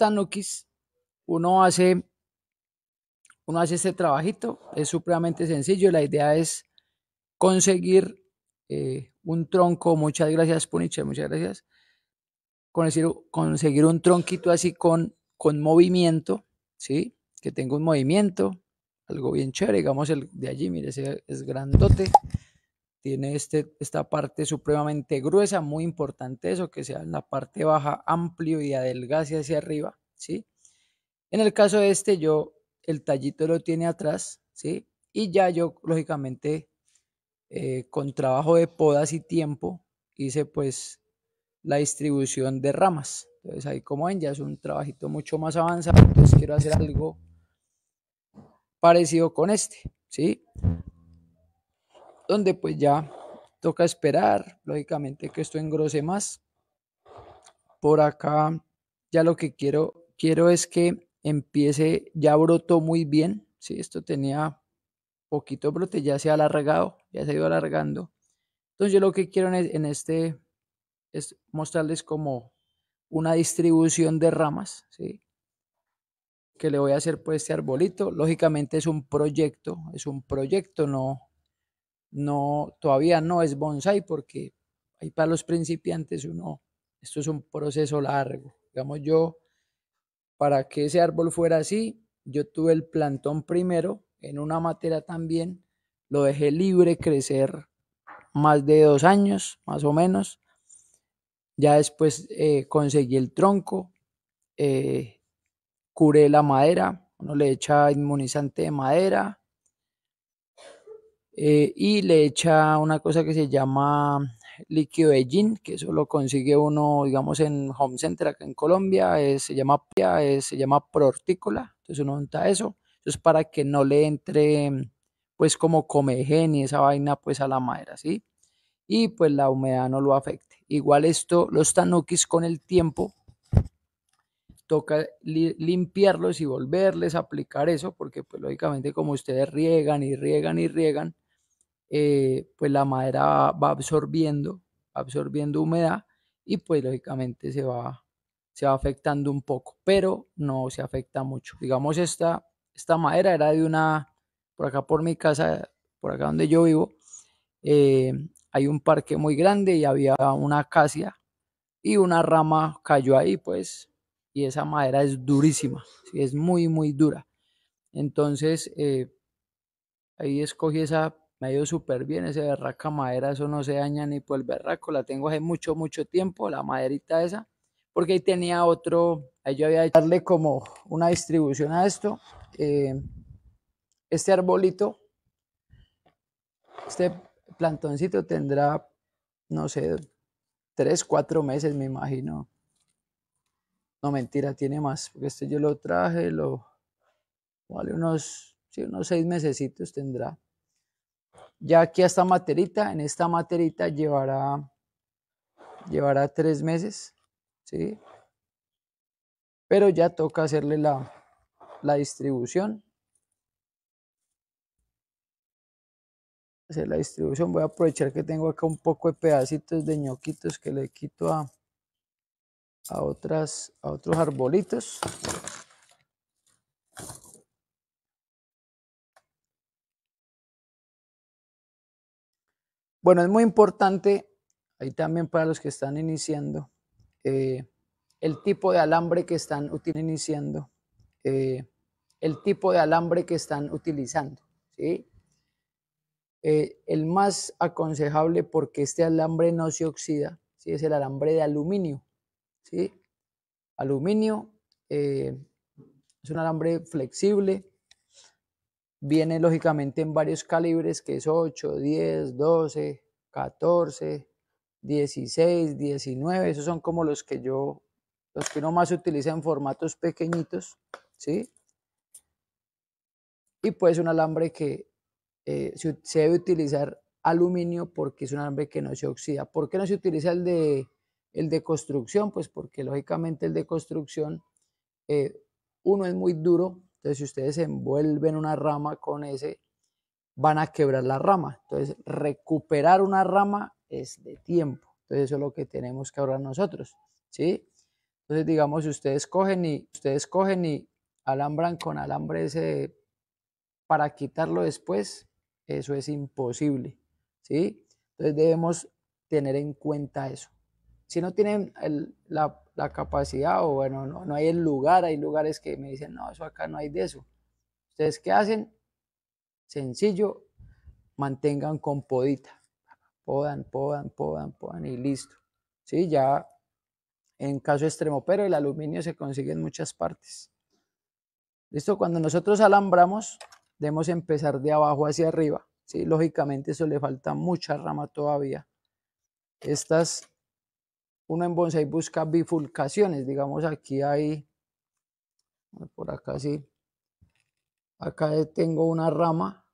tanukis, uno hace, uno hace este trabajito, es supremamente sencillo, la idea es conseguir eh, un tronco, muchas gracias Puniche, muchas gracias, conseguir, conseguir un tronquito así con, con movimiento, ¿sí? Que tenga un movimiento, algo bien chévere, digamos el de allí, mire, ese es grandote tiene este, esta parte supremamente gruesa, muy importante eso, que sea en la parte baja amplio y adelgace hacia arriba, ¿sí? En el caso de este, yo el tallito lo tiene atrás, ¿sí? Y ya yo, lógicamente, eh, con trabajo de podas y tiempo, hice pues la distribución de ramas. Entonces ahí como ven, ya es un trabajito mucho más avanzado, entonces quiero hacer algo parecido con este, ¿sí? donde pues ya toca esperar, lógicamente que esto engrose más. Por acá ya lo que quiero, quiero es que empiece, ya brotó muy bien, si esto tenía poquito brote, ya se ha alargado, ya se ha ido alargando. Entonces yo lo que quiero en e, este es mostrarles como una distribución de ramas, ¿sí? que le voy a hacer por pues, este arbolito. Lógicamente es un proyecto, es un proyecto, no, no, todavía no es bonsai porque ahí para los principiantes uno, esto es un proceso largo. Digamos yo, para que ese árbol fuera así, yo tuve el plantón primero, en una materia también, lo dejé libre crecer más de dos años, más o menos. Ya después eh, conseguí el tronco, eh, curé la madera, uno le echa inmunizante de madera, eh, y le echa una cosa que se llama líquido de gin, que eso lo consigue uno, digamos, en Home Center acá en Colombia, se llama es, se llama protícola, entonces uno unta eso, entonces para que no le entre, pues, como comején y esa vaina, pues, a la madera, ¿sí? Y, pues, la humedad no lo afecte. Igual esto, los tanukis con el tiempo, toca limpiarlos y volverles a aplicar eso, porque, pues, lógicamente, como ustedes riegan y riegan y riegan, eh, pues la madera va, absorbiendo, absorbiendo humedad y pues lógicamente se va, se va afectando un poco, pero no se afecta mucho. Digamos, esta, esta madera era de una, por acá por mi casa, por acá donde yo vivo, eh, hay un parque muy grande y había una acacia y una rama cayó ahí, pues, y esa madera es durísima, es muy, muy dura. Entonces, eh, ahí escogí esa me ha ido súper bien. Ese berraca madera, eso no se daña ni por el berraco. La tengo hace mucho, mucho tiempo, la maderita esa. Porque ahí tenía otro, ahí yo había darle como una distribución a esto. Eh, este arbolito, este plantoncito tendrá, no sé, tres, cuatro meses, me imagino. No, mentira, tiene más, porque este yo lo traje, lo... Vale, unos, sí, unos seis mesecitos tendrá. Ya aquí a esta materita, en esta materita llevará, llevará tres meses, ¿sí? Pero ya toca hacerle la, distribución. Hacer la distribución. Voy a aprovechar que tengo acá un poco de pedacitos de ñoquitos que le quito a, a, otras, a otros arbolitos. Bueno, es muy importante, ahí también para los que están iniciando, eh, el tipo de alambre que están iniciando, eh, el tipo de alambre que están utilizando, ¿sí? Eh, el más aconsejable porque este alambre no se oxida, ¿sí? es el alambre de aluminio. ¿sí? Aluminio es un alambre flexible, viene lógicamente en varios calibres, que es 8, 10, 12, 14, 16, 19, esos son como los que yo, los que uno más utiliza en formatos pequeñitos, ¿sí? Y pues un alambre que eh, se, debe utilizar aluminio porque es un alambre que no se oxida. ¿Por qué no se utiliza el de, el de construcción? Pues porque lógicamente el de construcción, eh, uno es muy duro, entonces, si ustedes envuelven una rama con ese, van a quebrar la rama. Entonces, recuperar una rama es de tiempo. Entonces, eso es lo que tenemos que ahorrar nosotros, ¿sí? Entonces, digamos, si ustedes cogen y, ustedes cogen y alambran con alambre ese para quitarlo después, eso es imposible, ¿sí? Entonces, debemos tener en cuenta eso si no tienen la, capacidad o bueno, no, hay el lugar, hay lugares que me dicen, no, eso acá no hay de eso. ¿Ustedes qué hacen? Sencillo, mantengan con podita. Podan, podan, podan, podan y listo. Sí, ya en caso extremo, pero el aluminio se consigue en muchas partes. Listo, cuando nosotros alambramos, debemos empezar de abajo hacia arriba. ¿sí? Lógicamente eso le falta mucha rama todavía. Estas uno en bonsai busca bifurcaciones. Digamos, aquí hay, por acá sí, acá tengo una rama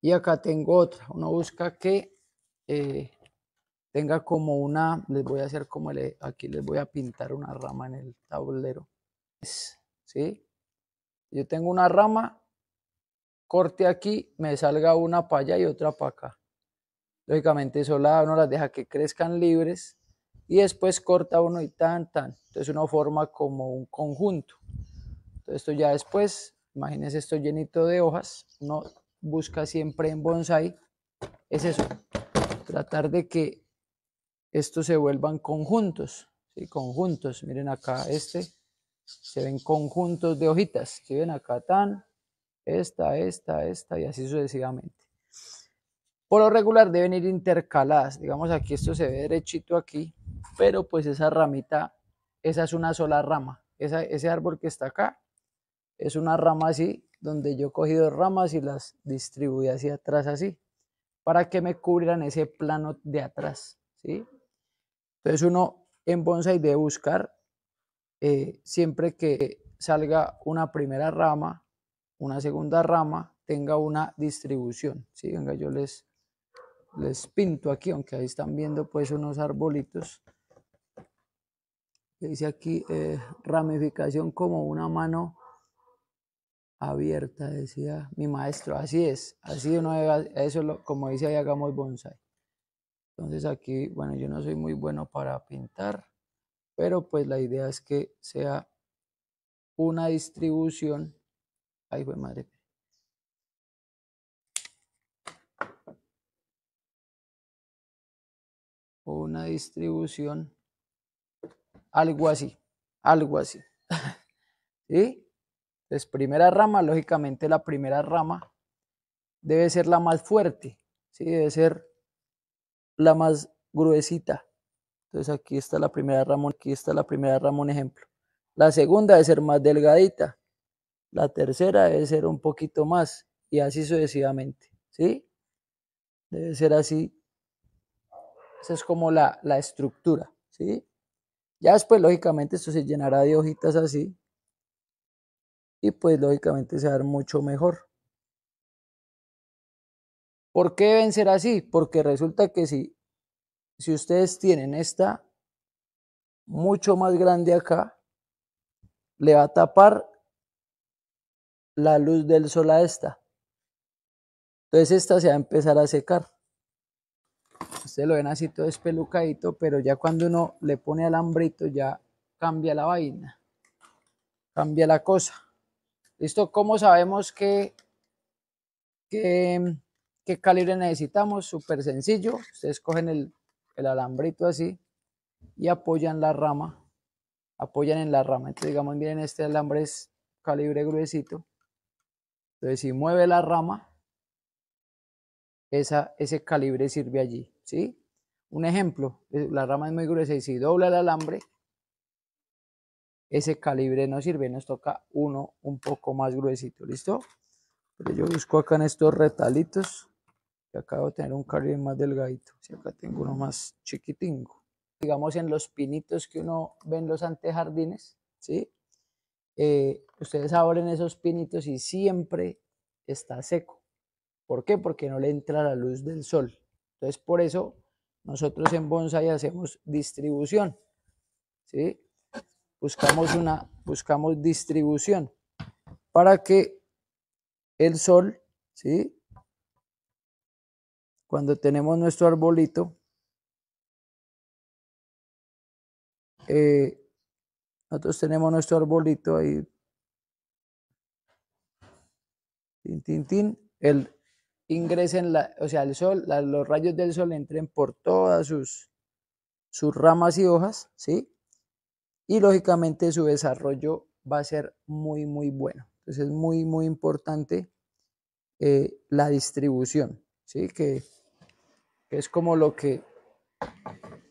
y acá tengo otra. Uno busca que eh, tenga como una, les voy a hacer como le, aquí les voy a pintar una rama en el tablero. ¿Sí? Yo tengo una rama, corte aquí, me salga una para allá y otra para acá. Lógicamente, eso no las deja que crezcan libres y después corta uno y tan, tan. Entonces uno forma como un conjunto. Entonces esto ya después, imagínense esto llenito de hojas, uno busca siempre en bonsai, es eso, tratar de que estos se vuelvan conjuntos, ¿sí? conjuntos, miren acá este, se ven conjuntos de hojitas, si ven acá tan, esta, esta, esta y así sucesivamente. Por lo regular deben ir intercaladas, digamos aquí esto se ve derechito aquí, pero pues esa ramita, esa es una sola rama. ese árbol que está acá es una rama así, donde yo he cogido ramas y las distribuí hacia atrás así, para que me cubran ese plano de atrás, ¿sí? Entonces uno en bonsai debe buscar eh, siempre que salga una primera rama, una segunda rama, tenga una distribución, ¿sí? Venga, yo les, les pinto aquí, aunque ahí están viendo pues unos arbolitos, dice aquí, eh, ramificación como una mano abierta, decía mi maestro. Así es, así uno eso como dice ahí, hagamos bonsai. Entonces aquí, bueno, yo no soy muy bueno para pintar, pero pues la idea es que sea una distribución. Ay, fue madre. Una distribución algo así, algo así. ¿Sí? Entonces, primera rama, lógicamente la primera rama debe ser la más fuerte, ¿sí? debe ser la más gruesita. Entonces aquí está la primera rama, aquí está la primera rama, un ejemplo. La segunda debe ser más delgadita. La tercera debe ser un poquito más y así sucesivamente, ¿sí? Debe ser así. Esa es como la, la estructura, ¿sí? Ya después, lógicamente, esto se llenará de hojitas así. Y pues, lógicamente, se va a ver mucho mejor. ¿Por qué deben ser así? Porque resulta que si, si ustedes tienen esta mucho más grande acá, le va a tapar la luz del sol a esta. Entonces esta se va a empezar a secar ustedes lo ven así todo espelucadito, pero ya cuando uno le pone alambrito ya cambia la vaina, cambia la cosa. ¿Listo? ¿Cómo sabemos qué, qué, calibre necesitamos? Súper sencillo, ustedes cogen el, el alambrito así y apoyan la rama, apoyan en la rama. Entonces digamos, miren, este alambre es calibre gruesito. Entonces si mueve la rama, esa, ese calibre sirve allí, ¿sí? Un ejemplo, eh, la rama es muy gruesa y si dobla el alambre, ese calibre no sirve, nos toca uno un poco más gruesito, ¿listo? Pero yo busco acá en estos retalitos, que acabo de tener un calibre más delgadito, si acá tengo uno más chiquitingo. Digamos en los pinitos que uno ve en los antejardines, ¿sí? Eh, ustedes abren esos pinitos y siempre está seco. ¿Por qué? Porque no le entra la luz del sol. Entonces, por eso nosotros en bonsai hacemos distribución. ¿sí? Buscamos, una, buscamos distribución para que el sol, ¿sí? cuando tenemos nuestro arbolito, eh, nosotros tenemos nuestro arbolito ahí, tin, tin, el, ingresen, la, o sea, el sol, los rayos del sol entren por todas sus, sus ramas y hojas, ¿sí? Y lógicamente su desarrollo va a ser muy, muy bueno. Entonces es muy, muy importante eh, la distribución, ¿sí? Que, es como lo que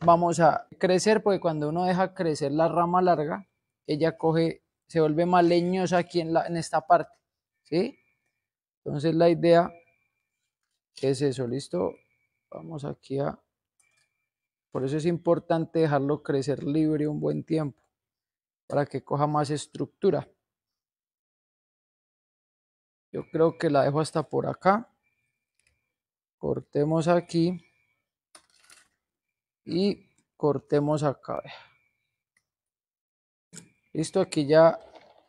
vamos a crecer, porque cuando uno deja crecer la rama larga, ella coge, se vuelve más leñosa aquí en, la, en esta parte, ¿sí? Entonces la idea es eso, listo. Vamos aquí a... Por eso es importante dejarlo crecer libre un buen tiempo, para que coja más estructura. Yo creo que la dejo hasta por acá. Cortemos aquí. Y cortemos acá. Listo, aquí ya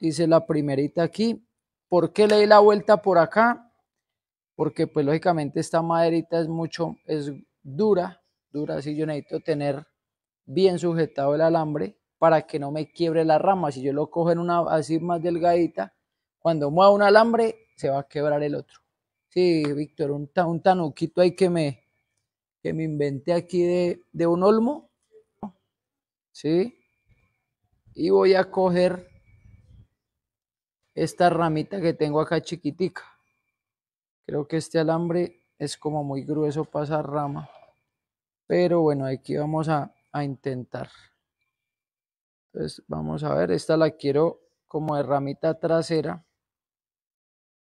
hice la primerita aquí. ¿Por qué le di la vuelta por acá? porque pues lógicamente esta maderita es mucho, es dura, dura, así yo necesito tener bien sujetado el alambre para que no me quiebre la rama. Si yo lo cojo en una así más delgadita, cuando mueva un alambre se va a quebrar el otro. Sí, Víctor, un, un tanuquito ahí que me, que me inventé aquí de, de un olmo. ¿Sí? Y voy a coger esta ramita que tengo acá chiquitica. Creo que este alambre es como muy grueso para esa rama. Pero bueno, aquí vamos a, intentar. Entonces vamos a ver, esta la quiero como de ramita trasera.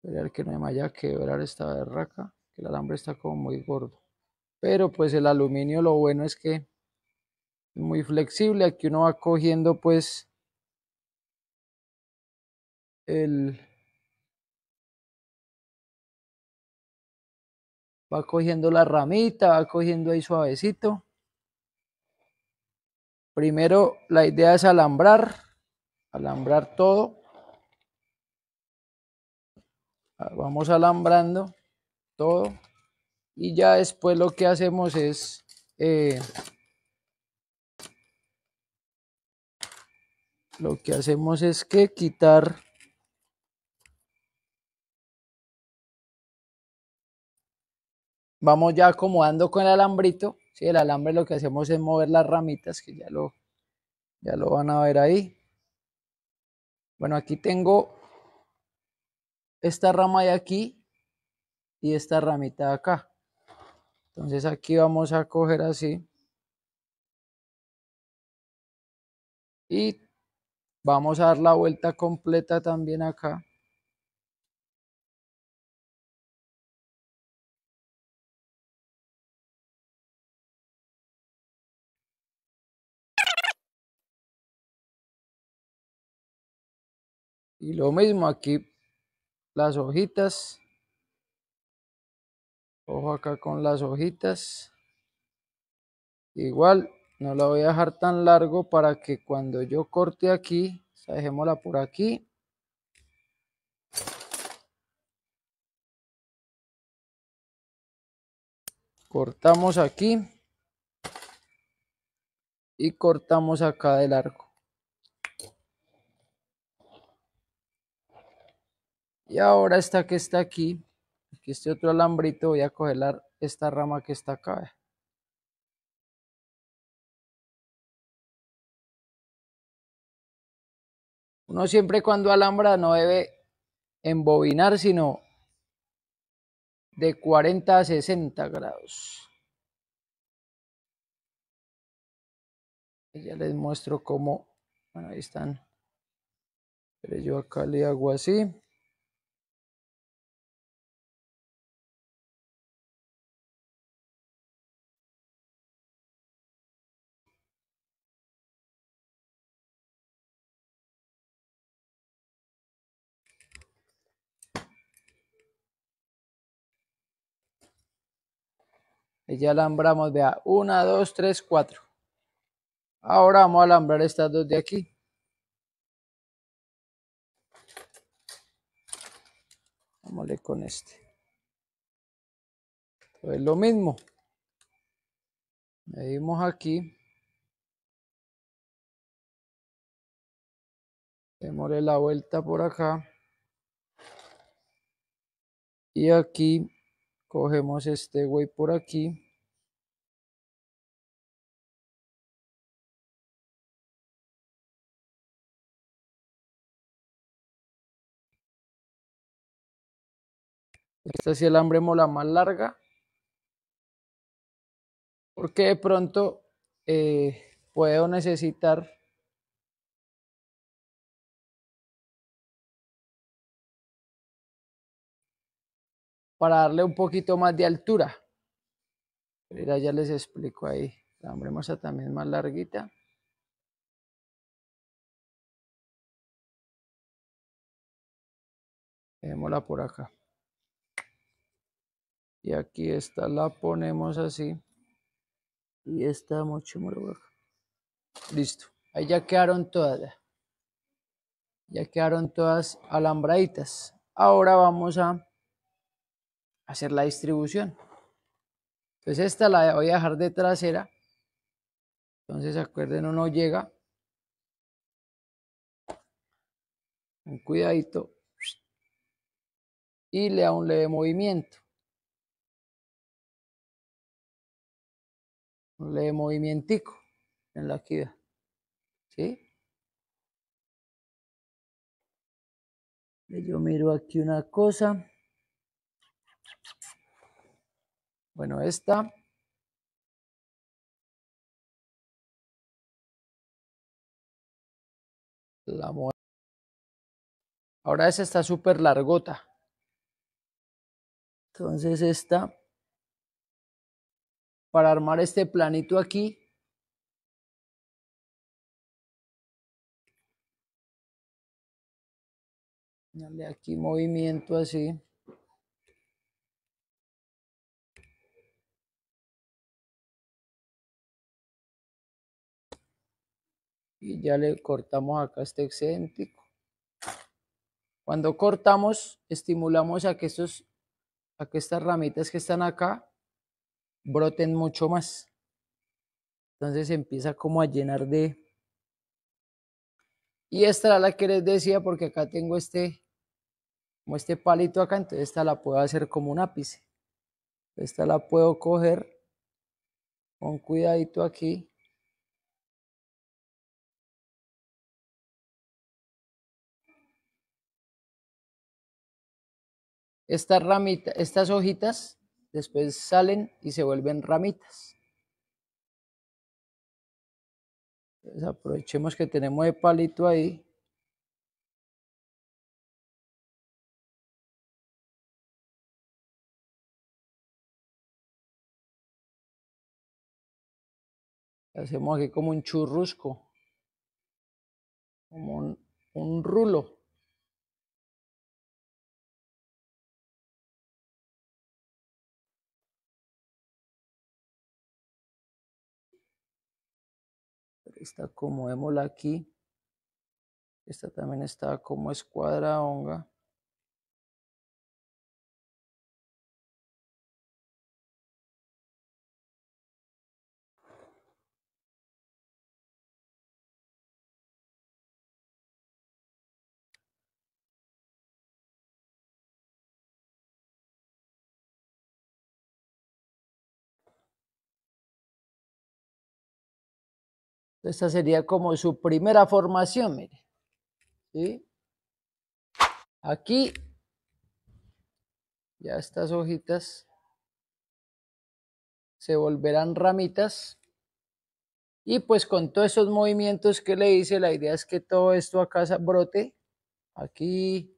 Esperar que no me vaya a quebrar esta barraca, que el alambre está como muy gordo. Pero pues el aluminio lo bueno es que es muy flexible. Aquí uno va cogiendo pues el, va cogiendo la ramita, va cogiendo ahí suavecito. Primero la idea es alambrar, alambrar todo. Vamos alambrando todo y ya después lo que hacemos es eh, lo que hacemos es que quitar vamos ya acomodando con el alambrito. ¿sí? El alambre lo que hacemos es mover las ramitas, que ya lo, ya lo van a ver ahí. Bueno, aquí tengo esta rama de aquí y esta ramita de acá. Entonces aquí vamos a coger así. Y vamos a dar la vuelta completa también acá. Y lo mismo aquí, las hojitas. Ojo acá con las hojitas. Igual, no la voy a dejar tan largo para que cuando yo corte aquí, o sea, dejémosla por aquí. Cortamos aquí y cortamos acá del arco. Y ahora esta que está aquí, aquí este otro alambrito, voy a coger esta rama que está acá. Uno siempre cuando alambra no debe embobinar, sino de 40 a 60 grados. ya les muestro cómo, bueno, ahí están. Pero yo acá le hago así. Y ya alambramos, vea, 1, 2, 3, 4. Ahora vamos a alambrar estas dos de aquí. leer con este. Pues es lo mismo. Medimos aquí. Démosle la vuelta por acá. Y aquí Cogemos este güey por aquí. Esta es el hambre mola más larga. Porque de pronto eh, puedo necesitar para darle un poquito más de altura. Mira, ya les explico ahí. La hambremos también más larguita. la por acá. Y aquí esta la ponemos así. Y esta mucho más Listo. Ahí ya quedaron todas. Ya quedaron todas alambraditas. Ahora vamos a hacer la distribución. Entonces esta la voy a dejar de trasera. Entonces acuerden, uno llega. un cuidadito. Y le da un leve movimiento. Un leve movimentico en la actividad. ¿Sí? Yo miro aquí una cosa. Bueno, esta. La Ahora esa está súper largota. Entonces esta, para armar este planito aquí, dale aquí movimiento así. y ya le cortamos acá este excéntrico. Cuando cortamos, estimulamos a que, estos, a que estas ramitas que están acá broten mucho más. Entonces empieza como a llenar de... Y esta la que les decía porque acá tengo este, como este palito acá, entonces esta la puedo hacer como un ápice. Esta la puedo coger con cuidadito aquí Estas, ramita, estas hojitas después salen y se vuelven ramitas. aprovechemos que tenemos de palito ahí. Hacemos aquí como un churrusco, como un rulo. está como émola aquí. Esta también está como escuadra honga. Esta sería como su primera formación, mire. Aquí, ya estas hojitas se volverán ramitas. Y pues con todos esos movimientos que le hice, la idea es que todo esto acá brote. Aquí,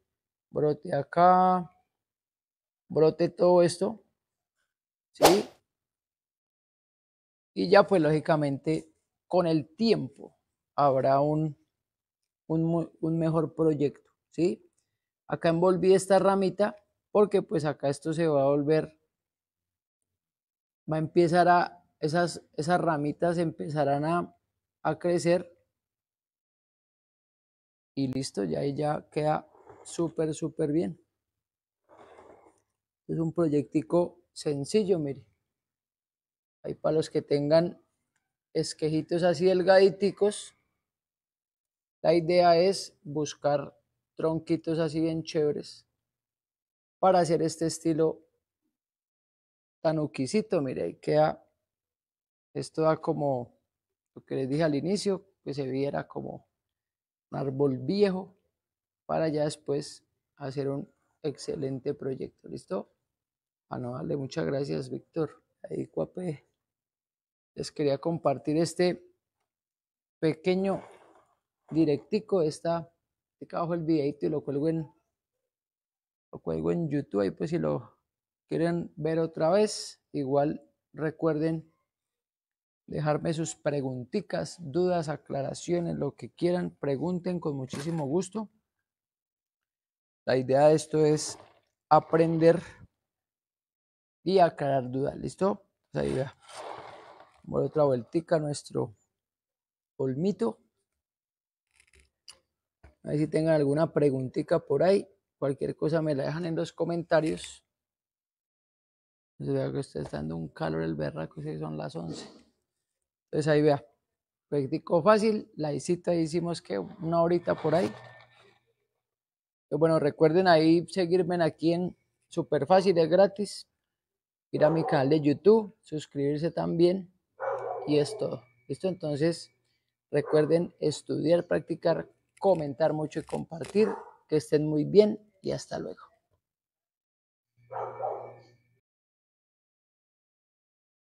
brote acá, brote todo esto. ¿Sí? Y ya pues lógicamente con el tiempo habrá un, un, mejor proyecto, ¿sí? Acá envolví esta ramita porque pues acá esto se va a volver, va a empezar a, esas, esas ramitas empezarán a, a crecer y listo, ya ahí ya queda súper, súper bien. Es un proyectico sencillo, mire. Ahí para los que tengan esquejitos así delgaditicos. La idea es buscar tronquitos así bien chéveres para hacer este estilo tan uquisito Mire, ahí queda, esto da como lo que les dije al inicio, que se viera como un árbol viejo para ya después hacer un excelente proyecto. ¿Listo? A ah, no darle muchas gracias, Víctor. Ahí cuapé les quería compartir este pequeño directico, está este abajo el video, y lo cuelgo en lo cuelgo en YouTube y pues si lo quieren ver otra vez, igual recuerden dejarme sus preguntitas, dudas, aclaraciones, lo que quieran, pregunten con muchísimo gusto. La idea de esto es aprender y aclarar dudas, ¿listo? Pues Vamos otra vueltica a nuestro olmito. A ver si tengan alguna preguntita por ahí. Cualquier cosa me la dejan en los comentarios. Se vea que usted está dando un calor el berraco, si son las 11. Entonces ahí vea. práctico fácil, la visita hicimos que una horita por ahí. bueno, recuerden ahí seguirme aquí en Super Fácil, es gratis. Ir a mi canal de YouTube, suscribirse también y es todo. ¿Listo? Entonces, recuerden estudiar, practicar, comentar mucho y compartir. Que estén muy bien y hasta luego.